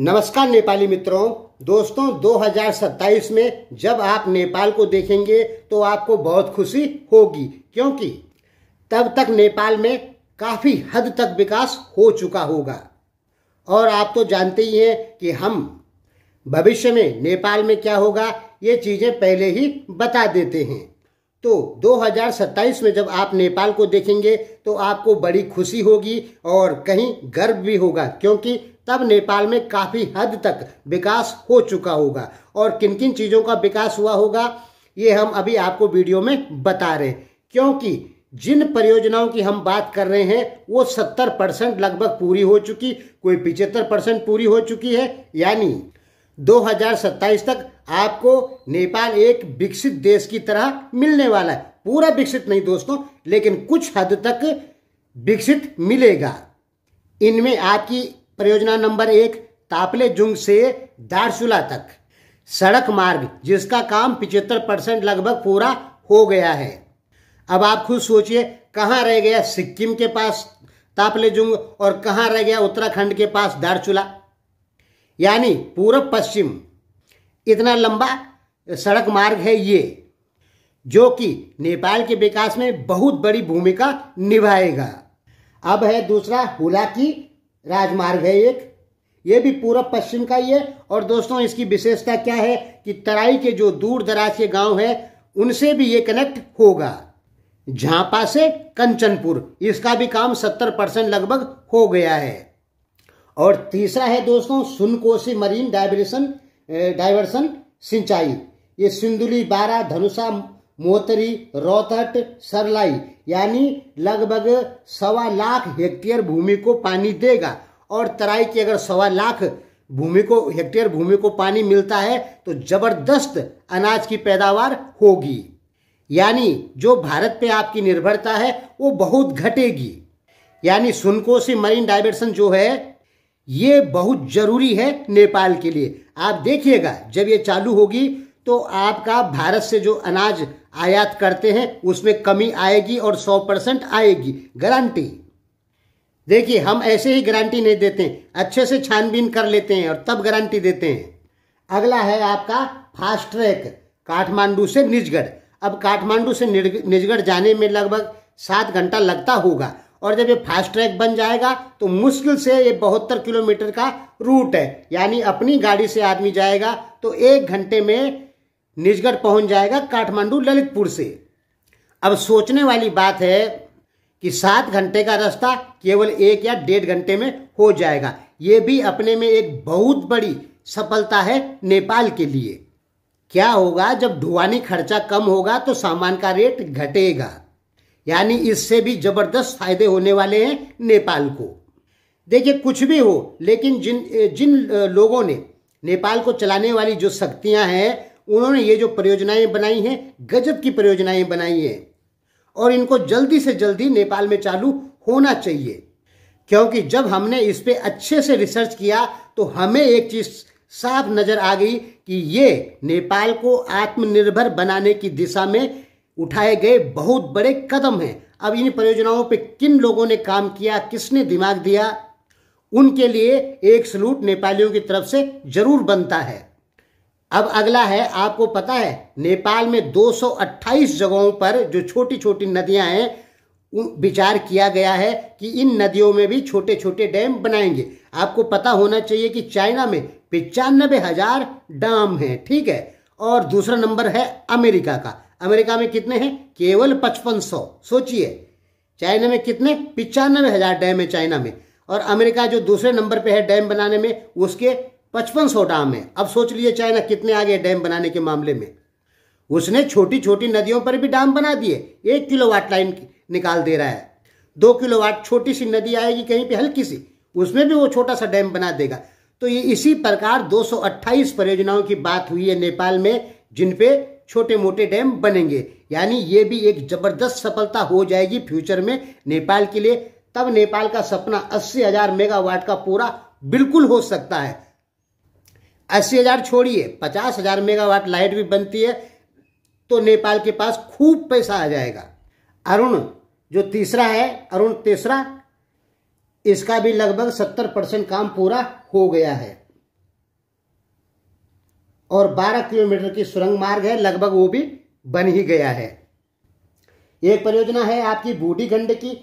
नमस्कार नेपाली मित्रों दोस्तों 2027 में जब आप नेपाल को देखेंगे तो आपको बहुत खुशी होगी क्योंकि तब तक नेपाल में काफ़ी हद तक विकास हो चुका होगा और आप तो जानते ही हैं कि हम भविष्य में नेपाल में क्या होगा ये चीज़ें पहले ही बता देते हैं तो 2027 में जब आप नेपाल को देखेंगे तो आपको बड़ी खुशी होगी और कहीं गर्व भी होगा क्योंकि तब नेपाल में काफ़ी हद तक विकास हो चुका होगा और किन किन चीज़ों का विकास हुआ होगा ये हम अभी आपको वीडियो में बता रहे हैं क्योंकि जिन परियोजनाओं की हम बात कर रहे हैं वो सत्तर परसेंट लगभग पूरी हो चुकी कोई पिचहत्तर परसेंट पूरी हो चुकी है यानी 2027 तक आपको नेपाल एक विकसित देश की तरह मिलने वाला है पूरा विकसित नहीं दोस्तों लेकिन कुछ हद तक विकसित मिलेगा इनमें आपकी परियोजना नंबर एक तापले जुंग से दारसुला तक सड़क मार्ग जिसका काम पिछहत्तर परसेंट लगभग पूरा हो गया है अब आप खुद सोचिए कहाँ रह गया सिक्किम के पास जुंग और कहाँ रह गया उत्तराखंड के पास दारचूला यानी पूर्व पश्चिम इतना लंबा सड़क मार्ग है ये जो कि नेपाल के विकास में बहुत बड़ी भूमिका निभाएगा अब है दूसरा हुला की राजमार्ग है एक ये भी पूरब पश्चिम का ही है और दोस्तों इसकी विशेषता क्या है कि तराई के जो दूर दराज के गांव है उनसे भी ये कनेक्ट होगा झांपा से कंचनपुर इसका भी काम सत्तर परसेंट लगभग हो गया है और तीसरा है दोस्तों सुनकोसी मरीन डायवर्सन डायवर्सन सिंचाई ये सिंदुली बारा धनुषा मोतरी रोहतट सरलाई यानी लगभग सवा लाख हेक्टेयर भूमि को पानी देगा और तराई की अगर सवा लाख भूमि को हेक्टेयर भूमि को पानी मिलता है तो जबरदस्त अनाज की पैदावार होगी यानी जो भारत पे आपकी निर्भरता है वो बहुत घटेगी यानी सुनको से मरीन डाइवर्सन जो है ये बहुत जरूरी है नेपाल के लिए आप देखिएगा जब ये चालू होगी तो आपका भारत से जो अनाज आयात करते हैं उसमें कमी आएगी और 100 परसेंट आएगी गारंटी देखिए हम ऐसे ही गारंटी नहीं देते हैं अच्छे से छानबीन कर लेते हैं और तब गारंटी देते हैं अगला है आपका फास्ट ट्रैक काठमांडू से निजगढ़ अब काठमांडू से निजगढ़ जाने में लगभग सात घंटा लगता होगा और जब ये फास्ट ट्रैक बन जाएगा तो मुश्किल से ये बहत्तर किलोमीटर का रूट है यानी अपनी गाड़ी से आदमी जाएगा तो एक घंटे में निजगढ़ पहुंच जाएगा काठमांडू ललितपुर से अब सोचने वाली बात है कि सात घंटे का रास्ता केवल एक या डेढ़ घंटे में हो जाएगा ये भी अपने में एक बहुत बड़ी सफलता है नेपाल के लिए क्या होगा जब ढुआनी खर्चा कम होगा तो सामान का रेट घटेगा यानी इससे भी जबरदस्त फायदे होने वाले हैं नेपाल को देखिए कुछ भी हो लेकिन जिन जिन लोगों ने नेपाल को चलाने वाली जो शक्तियां हैं उन्होंने ये जो परियोजनाएं बनाई हैं गजब की परियोजनाएं बनाई हैं और इनको जल्दी से जल्दी नेपाल में चालू होना चाहिए क्योंकि जब हमने इस पर अच्छे से रिसर्च किया तो हमें एक चीज़ साफ नज़र आ गई कि ये नेपाल को आत्मनिर्भर बनाने की दिशा में उठाए गए बहुत बड़े कदम हैं अब इन परियोजनाओं पे किन लोगों ने काम किया किसने दिमाग दिया उनके लिए एक सलूट नेपालियों की तरफ से जरूर बनता है अब अगला है आपको पता है नेपाल में 228 जगहों पर जो छोटी छोटी नदियां हैं विचार किया गया है कि इन नदियों में भी छोटे छोटे डैम बनाएंगे आपको पता होना चाहिए कि चाइना में पिचानबे हजार डैम हैं ठीक है और दूसरा नंबर है अमेरिका का अमेरिका में कितने हैं केवल पचपन सौ सोचिए चाइना में कितने पिचानबे हजार डैम है चाइना में और अमेरिका जो दूसरे नंबर पे है डैम बनाने में उसके पचपन सौ डाम है अब सोच लिए चाइना कितने आगे डैम बनाने के मामले में उसने छोटी छोटी नदियों पर भी डाम बना दिए एक किलो वाट लाइन निकाल दे रहा है दो किलो वाट छोटी सी नदी आएगी कहीं पे हल्की सी उसमें भी वो छोटा सा डैम बना देगा तो ये इसी प्रकार 228 परियोजनाओं की बात हुई है नेपाल में जिनपे छोटे मोटे डैम बनेंगे यानी ये भी एक जबरदस्त सफलता हो जाएगी फ्यूचर में नेपाल के लिए तब नेपाल का सपना अस्सी हजार मेगावाट का पूरा बिल्कुल हो सकता है अस्सी हजार छोड़िए पचास हजार मेगावाट लाइट भी बनती है तो नेपाल के पास खूब पैसा आ जाएगा अरुण जो तीसरा है अरुण तीसरा इसका भी लगभग सत्तर परसेंट काम पूरा हो गया है और बारह किलोमीटर की सुरंग मार्ग है लगभग वो भी बन ही गया है एक परियोजना है आपकी बूढ़ी गंड की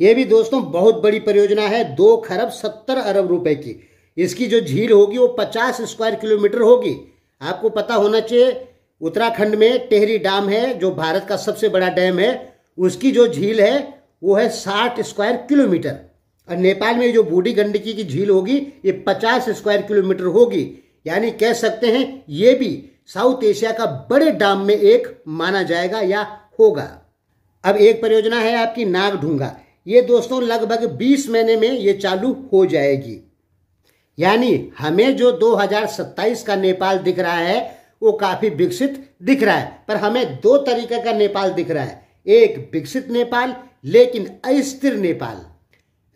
यह भी दोस्तों बहुत बड़ी परियोजना है दो खरब सत्तर अरब रुपए की इसकी जो झील होगी वो पचास स्क्वायर किलोमीटर होगी आपको पता होना चाहिए उत्तराखंड में टेहरी डैम है जो भारत का सबसे बड़ा डैम है उसकी जो झील है वो है साठ स्क्वायर किलोमीटर और नेपाल में जो बूढ़ी गंडकी की झील होगी ये पचास स्क्वायर किलोमीटर होगी यानी कह सकते हैं ये भी साउथ एशिया का बड़े डैम में एक माना जाएगा या होगा अब एक परियोजना है आपकी नागढूंगा ये दोस्तों लगभग 20 महीने में ये चालू हो जाएगी यानी हमें जो 2027 का नेपाल दिख रहा है वो काफी विकसित दिख रहा है पर हमें दो तरीके का नेपाल दिख रहा है एक विकसित नेपाल लेकिन अस्थिर नेपाल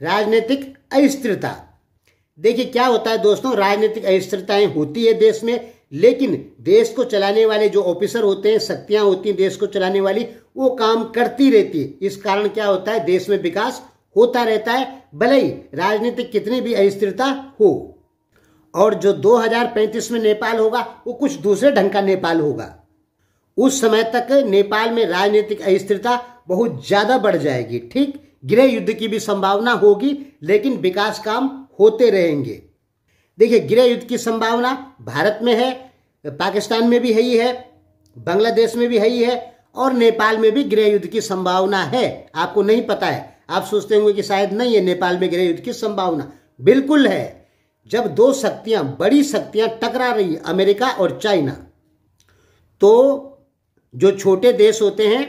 राजनीतिक अस्थिरता देखिए क्या होता है दोस्तों राजनीतिक अस्थिरताएं होती है देश में लेकिन देश को चलाने वाले जो ऑफिसर होते हैं शक्तियां होती हैं देश को चलाने वाली वो काम करती रहती है इस कारण क्या होता है देश में विकास होता रहता है भले ही राजनीतिक कितनी भी अस्थिरता हो और जो 2035 में नेपाल होगा वो कुछ दूसरे ढंग का नेपाल होगा उस समय तक नेपाल में राजनीतिक अस्थिरता बहुत ज्यादा बढ़ जाएगी ठीक गृह युद्ध की भी संभावना होगी लेकिन विकास काम होते रहेंगे देखिए गृह युद्ध की संभावना भारत में है पाकिस्तान में भी है ही है बांग्लादेश में भी है ही है और नेपाल में भी गृह युद्ध की संभावना है आपको नहीं पता है आप सोचते होंगे कि शायद नहीं है नेपाल में गृह युद्ध की संभावना बिल्कुल है जब दो शक्तियां बड़ी शक्तियां टकरा रही अमेरिका और चाइना तो जो छोटे देश होते हैं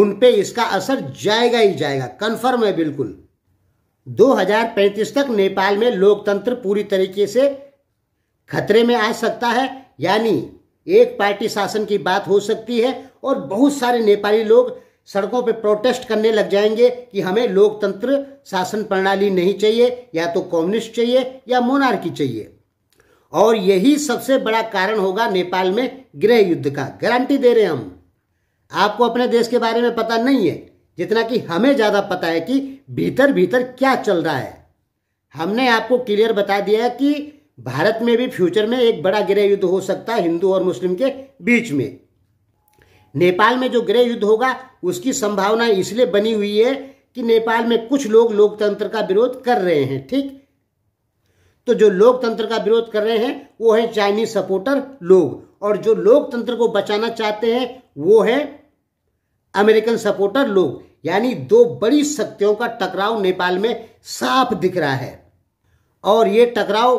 उन पे इसका असर जाएगा ही जाएगा कन्फर्म है बिल्कुल 2035 तक नेपाल में लोकतंत्र पूरी तरीके से खतरे में आ सकता है यानी एक पार्टी शासन की बात हो सकती है और बहुत सारे नेपाली लोग सड़कों पे प्रोटेस्ट करने लग जाएंगे कि हमें लोकतंत्र शासन प्रणाली नहीं चाहिए या तो कम्युनिस्ट चाहिए या मोनार्की चाहिए और यही सबसे बड़ा कारण होगा नेपाल में गृह युद्ध का गारंटी दे रहे हम आपको अपने देश के बारे में पता नहीं है जितना कि हमें ज़्यादा पता है कि भीतर भीतर क्या चल रहा है हमने आपको क्लियर बता दिया कि भारत में भी फ्यूचर में एक बड़ा गृह युद्ध हो सकता है हिंदू और मुस्लिम के बीच में नेपाल में जो गृह युद्ध होगा उसकी संभावना इसलिए बनी हुई है कि नेपाल में कुछ लोग लोकतंत्र का विरोध कर रहे हैं ठीक तो जो लोकतंत्र का विरोध कर रहे हैं वो है चाइनीज सपोर्टर लोग और जो लोकतंत्र को बचाना चाहते हैं वो है अमेरिकन सपोर्टर लोग यानी दो बड़ी शक्तियों का टकराव नेपाल में साफ दिख रहा है और ये टकराव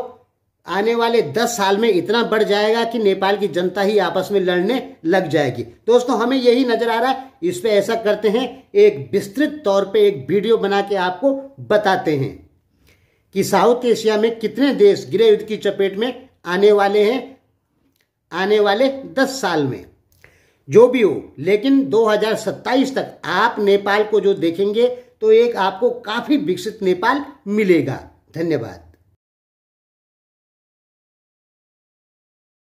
आने वाले दस साल में इतना बढ़ जाएगा कि नेपाल की जनता ही आपस में लड़ने लग जाएगी दोस्तों हमें यही नजर आ रहा है इस पर ऐसा करते हैं एक विस्तृत तौर पे एक वीडियो बना के आपको बताते हैं कि साउथ एशिया में कितने देश गृह युद्ध की चपेट में आने वाले हैं आने वाले दस साल में जो भी हो लेकिन 2027 तक आप नेपाल को जो देखेंगे तो एक आपको काफी विकसित नेपाल मिलेगा धन्यवाद